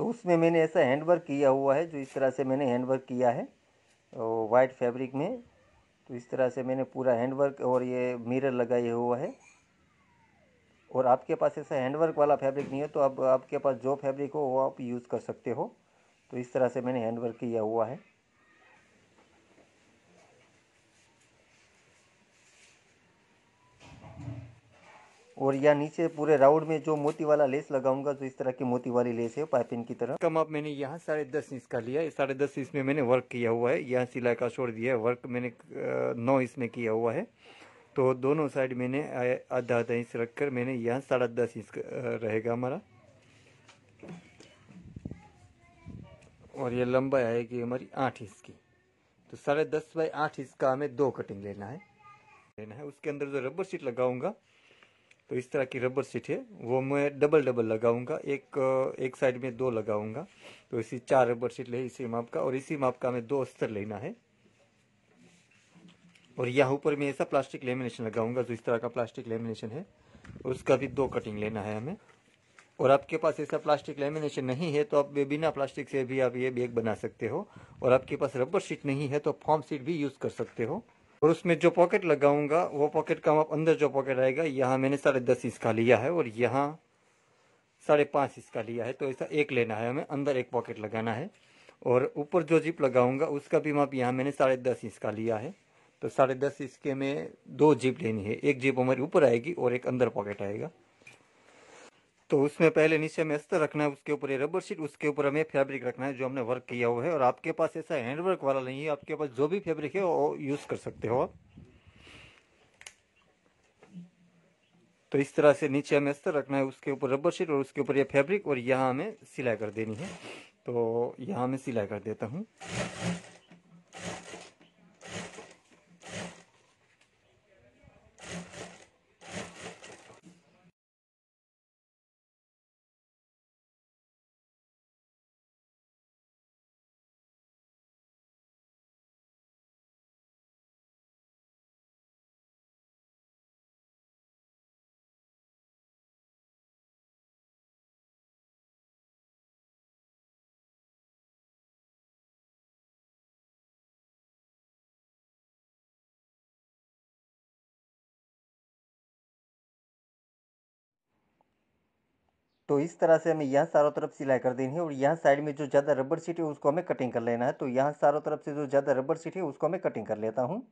तो उसमें मैंने ऐसा हैंडवर्क किया हुआ है जो इस तरह से मैंने हैंडवर्क किया है वाइट फैब्रिक में तो इस तरह से मैंने पूरा हैंडवर्क और ये मिरर लगाया हुआ है और आपके पास ऐसा हैंडवर्क वाला फैब्रिक नहीं है तो अब आपके पास जो फैब्रिक हो वो आप यूज़ कर सकते हो तो इस तरह से मैंने हैंडवर्क किया हुआ है और या नीचे पूरे राउंड में जो मोती वाला लेस लगाऊंगा जो तो इस तरह की मोती वाली लेस है पाइपिंग की तरह कम आप मैंने यहाँ साढ़े दस इंच का लिया है साढ़े दस इंच में मैंने वर्क किया हुआ है यहाँ सिलाई का छोड़ दिया है वर्क मैंने नौ इंच में किया हुआ है तो दोनों साइड मैंने आधा आधा इंच रख कर मैंने यहाँ साढ़े दस इंच रहेगा हमारा और ये लंबाई आएगी हमारी आठ इंच की तो साढ़े दस बाई आठ इंच का हमें दो कटिंग लेना है लेना है उसके अंदर जो रबर शीट लगाऊंगा तो इस तरह की रबर सीट है वो मैं डबल डबल लगाऊंगा एक एक साइड में दो लगाऊंगा तो इसी चार रबर सीट ले इसी माप का और इसी माप का हमें दो स्तर लेना है और यहाँ ऊपर में ऐसा प्लास्टिक लेमिनेशन लगाऊंगा जो इस तरह का प्लास्टिक लेमिनेशन है उसका भी दो कटिंग लेना है हमें और आपके पास ऐसा प्लास्टिक लेमिनेशन नहीं है तो आप बिना प्लास्टिक से भी आप ये बैग बना सकते हो और आपके पास रबर सीट नहीं है तो फॉर्म सीट भी यूज़ कर सकते हो और उसमें जो पॉकेट लगाऊंगा वो पॉकेट का आप अंदर जो पॉकेट आएगा यहाँ मैंने साढ़े दस इसका लिया है और यहाँ साढ़े पाँच इसका लिया है तो ऐसा एक लेना है हमें अंदर एक पॉकेट लगाना है और ऊपर जो जिप लगाऊंगा उसका भी माप यहाँ मैंने साढ़े दस इसका लिया है तो साढ़े दस इसके में दो जीप लेनी है एक जीप हमारी ऊपर आएगी और एक अंदर पॉकेट आएगा तो उसमें पहले नीचे में अस्तर रखना है उसके ऊपर ये रबर शीट उसके ऊपर हमें फैब्रिक रखना है जो हमने वर्क किया हुआ है और आपके पास ऐसा हैंडवर्क वाला नहीं है आपके पास जो भी फैब्रिक है वो यूज़ कर सकते हो आप तो इस तरह से नीचे हमें अस्तर रखना है उसके ऊपर रबर शीट और उसके ऊपर ये फैब्रिक और यहाँ हमें सिलाई कर देनी है तो यहाँ मैं सिलाई कर देता हूँ तो इस तरह से हमें यहाँ चारों तरफ सिलाई कर देनी है और यहाँ साइड में जो ज़्यादा रबर सीट है उसको हमें कटिंग कर लेना है तो यहाँ चारों तरफ से जो ज़्यादा रबर सीट है उसको मैं कटिंग कर लेता हूँ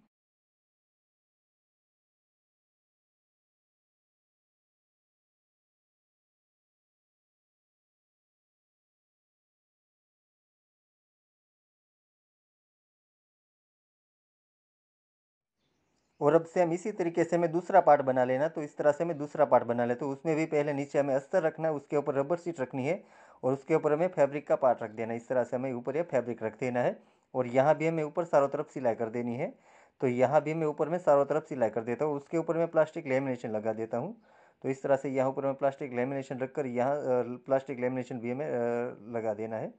और अब से हम इसी तरीके से हमें दूसरा पार्ट बना लेना तो इस तरह से हमें दूसरा पार्ट बना लेता तो उसमें भी पहले नीचे हमें अस्तर रखना है उसके ऊपर रबर सीट रखनी है और उसके ऊपर हमें फैब्रिक का पार्ट रख देना इस तरह से हमें ऊपर ये फैब्रिक रख देना है और यहाँ भी हमें ऊपर चारों तरफ सिलाई कर देनी है तो यहाँ भी मैं ऊपर में चारों तरफ सिलाई कर देता हूँ उसके ऊपर मैं प्लास्टिक लेमिनेशन लगा देता हूँ तो इस तरह से यहाँ ऊपर मैं प्लास्टिक लेमिनेशन रख कर यहाँ प्लास्टिक लेमिनेशन भी हमें लगा देना है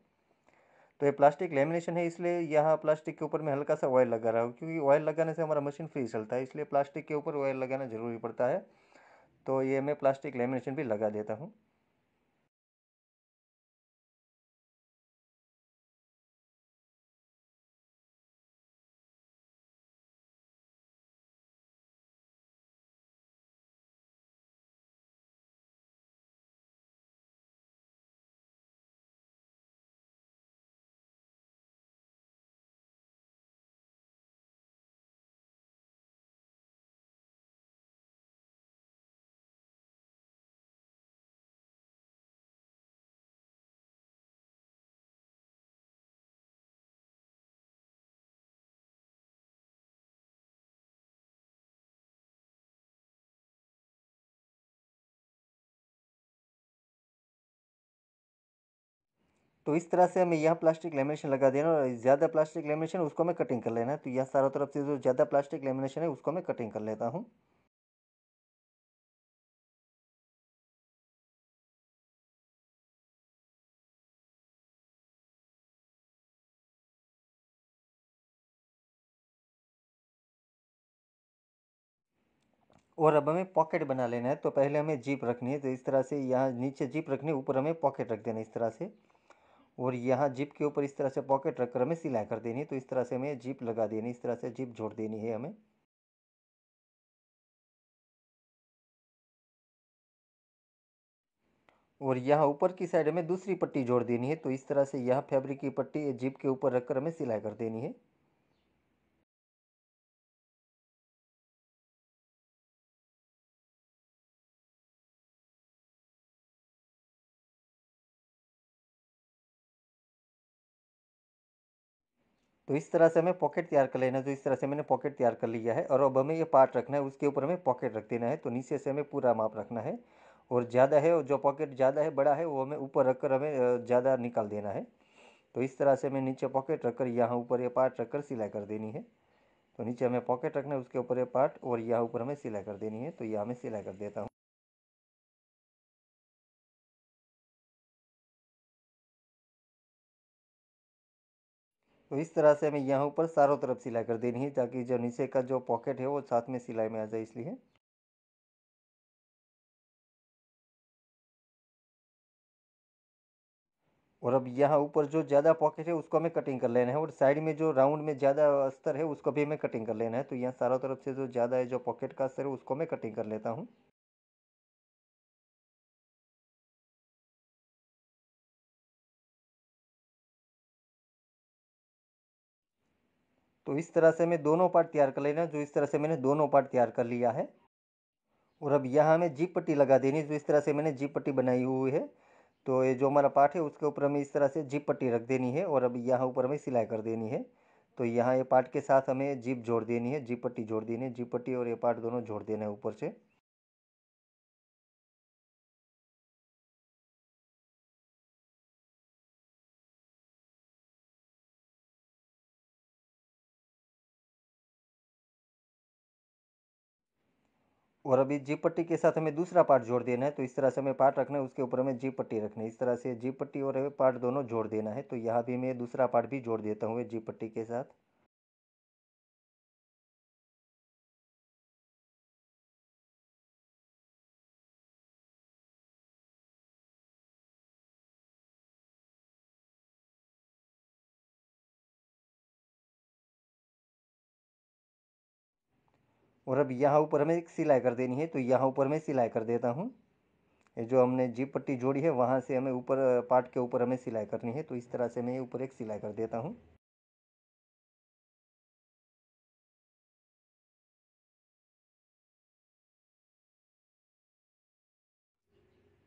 तो ये प्लास्टिक लेमिनेशन है इसलिए यहाँ प्लास्टिक के ऊपर मैं हल्का सा ऑयल लगा रहा हूँ क्योंकि ऑयल लगाने से हमारा मशीन फ्री चलता है इसलिए प्लास्टिक के ऊपर ऑयल लगाना ज़रूरी पड़ता है तो ये मैं प्लास्टिक लेमिनेशन भी लगा देता हूँ तो इस तरह से हमें यह प्लास्टिक लेमिनेशन लगा देना और ज़्यादा प्लास्टिक लेमिनेशन उसको हमें कटिंग कर लेना है तो यह चारों तरफ से जो ज़्यादा प्लास्टिक लेमिनेशन है उसको मैं कटिंग कर लेता हूँ और अब हमें पॉकेट बना लेना है तो पहले हमें जीप रखनी है तो इस तरह से यहाँ नीचे जीप रखनी है ऊपर हमें पॉकेट रख देना इस तरह से और यहाँ जिप के ऊपर इस तरह से पॉकेट रख कर हमें सिलाई कर देनी है तो इस तरह से हमें जिप लगा देनी इस तरह से जिप जोड़ देनी है हमें और यहाँ ऊपर की साइड में दूसरी पट्टी जोड़ देनी है तो इस तरह से यह फैब्रिक की पट्टी जिप के ऊपर रखकर हमें सिलाई कर देनी है तो इस तरह से हमें पॉकेट तैयार कर लेना है जो तो इस तरह से मैंने पॉकेट तैयार कर लिया है और अब हमें ये पार्ट रखना है उसके ऊपर हमें पॉकेट रख देना है तो नीचे से हमें पूरा माप रखना है और ज़्यादा है और जो पॉकेट ज़्यादा है बड़ा है वो हमें ऊपर रख कर हमें ज़्यादा निकाल देना है तो इस तरह से हमें नीचे पॉकेट रखकर यहाँ ऊपर ये पार्ट रखकर सिलाई कर देनी है तो नीचे हमें पॉकेट रखना है उसके ऊपर ये पार्ट और यहाँ ऊपर हमें सिलाई कर देनी है तो यह हमें सिलाई कर देता हूँ तो इस तरह से हमें यहाँ ऊपर चारों तरफ सिलाई कर देनी है ताकि जो नीचे का जो पॉकेट है वो साथ में सिलाई में आ जाए इसलिए और अब यहाँ ऊपर जो ज़्यादा पॉकेट है उसको हमें कटिंग कर लेना है और साइड में जो राउंड में ज़्यादा अस्तर है उसको भी हमें कटिंग कर लेना है तो यहाँ चारों तरफ से जो ज़्यादा है जो पॉकेट का अस्तर है उसको मैं कटिंग कर लेता हूँ इस तरह से मैं दोनों पार्ट तैयार कर लेना जो इस तरह से मैंने दोनों पार्ट तैयार कर लिया है और अब यहाँ हमें जीप पट्टी लगा देनी जो इस तरह से मैंने जीप पट्टी बनाई हुई है तो ये जो हमारा पार्ट है उसके ऊपर हमें इस तरह से जीप पट्टी रख देनी है और अब यहाँ ऊपर हमें सिलाई कर देनी है तो यहाँ ये पार्ट के साथ हमें जीप जोड़ देनी है जीप पट्टी जोड़ देनी है जीप पट्टी और ये पार्ट दोनों जोड़ देना है ऊपर से और अभी जी पट्टी के साथ हमें दूसरा पार्ट जोड़ देना है तो इस तरह से हमें पार्ट रखना है उसके ऊपर हमें जी पट्टी रखना है इस तरह से जी पट्टी और पार्ट दोनों जोड़ देना है तो यहाँ भी मैं दूसरा पार्ट भी जोड़ देता हूँ जी पट्टी के साथ और अब यहाँ ऊपर हमें एक सिलाई कर देनी है तो यहाँ ऊपर मैं सिलाई कर देता हूँ ये जो हमने जीप पट्टी जोड़ी है वहाँ से हमें ऊपर पार्ट के ऊपर हमें सिलाई करनी है तो इस तरह से मैं ऊपर एक सिलाई कर देता हूँ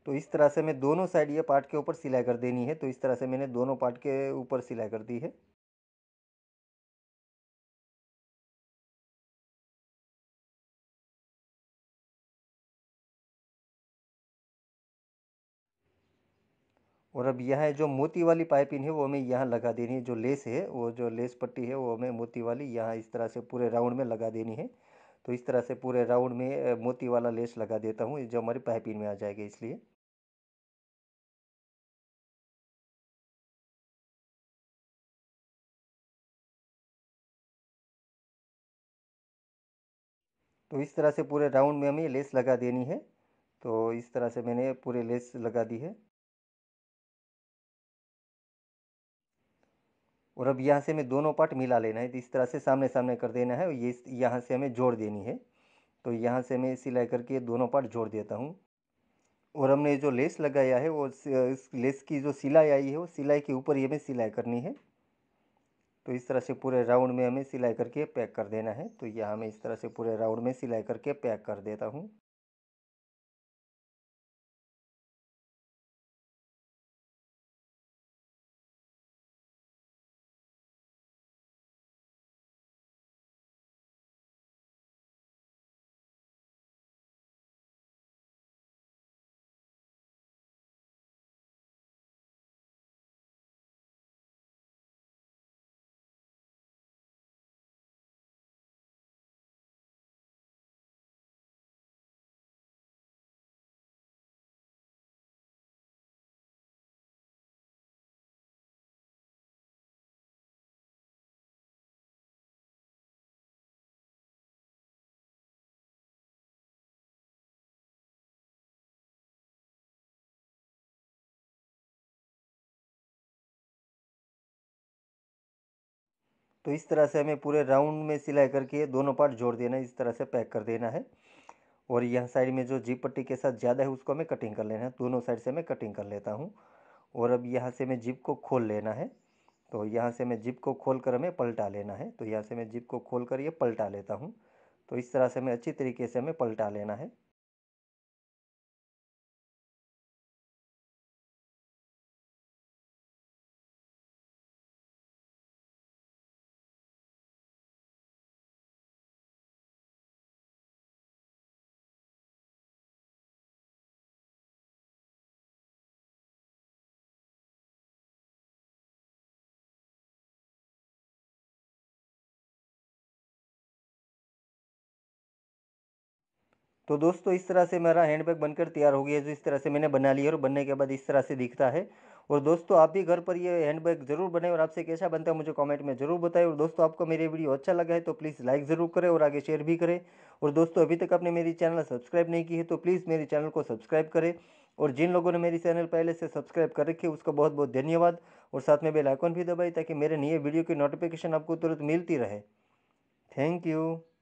तो इस तरह से मैं दोनों साइड ये पार्ट के ऊपर सिलाई कर देनी है तो इस तरह से मैंने दोनों पार्ट के ऊपर सिलाई कर दी है और अब यह जो मोती वाली पाइपिंग है वो हमें यहाँ लगा देनी है जो लेस है वो जो लेस पट्टी है वो हमें मोती वाली यहाँ इस तरह से पूरे राउंड में लगा देनी है तो इस तरह से पूरे राउंड में मोती वाला लेस लगा देता हूँ जो हमारी पाइपिंग में आ जाएगी इसलिए तो इस तरह से पूरे राउंड में हमें लेस लगा देनी है तो इस तरह से मैंने पूरे लेस लगा दी है और अब यहाँ से हमें दोनों पार्ट मिला लेना है तो इस तरह से सामने सामने कर देना है और ये यहाँ से हमें जोड़ देनी है तो यहाँ से मैं सिलाई करके दोनों पार्ट जोड़ देता हूँ और हमने जो लेस लगाया है वो इस लेस की जो सिलाई आई है वो सिलाई के ऊपर ये हमें सिलाई करनी है तो इस तरह से पूरे राउंड में हमें सिलाई करके पैक कर देना है तो यहाँ मैं इस तरह से पूरे राउंड में सिलाई करके पैक कर देता हूँ तो इस तरह से हमें पूरे राउंड में सिलाई करके दोनों पार्ट जोड़ देना है इस तरह से पैक कर देना है और यहाँ साइड में जो जीप पट्टी के साथ ज़्यादा है उसको हमें कटिंग कर लेना है दोनों साइड से मैं कटिंग कर लेता हूँ और अब यहाँ से मैं जिप को खोल लेना है तो यहाँ से मैं जिप को खोल कर हमें पलटा लेना है तो यहाँ से मैं जिप को खोल कर ये पलटा लेता हूँ तो इस तरह से हमें अच्छी तरीके से हमें पलटा लेना है तो दोस्तों इस तरह से मेरा हैंड बैग बनकर तैयार हो गया जो इस तरह से मैंने बना लिया और बनने के बाद इस तरह से दिखता है और दोस्तों आप भी घर पर ये हैंड बैग जरूर बनाएं और आपसे कैसा बनता है मुझे कमेंट में जरूर बताएं और दोस्तों आपको मेरी वीडियो अच्छा लगा है तो प्लीज़ लाइक ज़रूर करें और आगे शेयर भी करें और दोस्तों अभी तक आपने मेरी चैनल सब्सक्राइब नहीं की है तो प्लीज़ मेरे चैनल को सब्सक्राइब करें और जिन लोगों ने मेरी चैनल पहले से सब्सक्राइब कर रखी है उसका बहुत बहुत धन्यवाद और साथ में बेल आइकॉन भी दबाई ताकि मेरे नए वीडियो की नोटिफिकेशन आपको तुरंत मिलती रहे थैंक यू